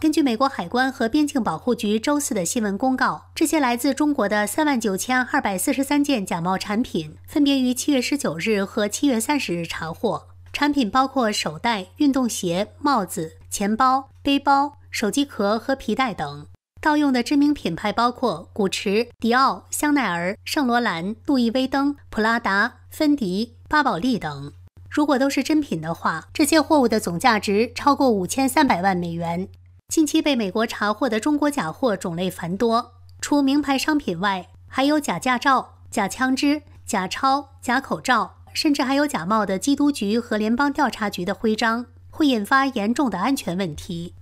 根据美国海关和边境保护局周四的新闻公告，这些来自中国的三万九千二百四十三件假冒产品，分别于七月十九日和七月三十日查获。产品包括手袋、运动鞋、帽子、钱包、背包、手机壳和皮带等。盗用的知名品牌包括古驰、迪奥、香奈儿、圣罗兰、路易威登、普拉达、芬迪、巴宝莉等。如果都是真品的话，这些货物的总价值超过五千三百万美元。近期被美国查获的中国假货种类繁多，除名牌商品外，还有假驾照、假枪支、假钞、假口罩，甚至还有假冒的缉毒局和联邦调查局的徽章，会引发严重的安全问题。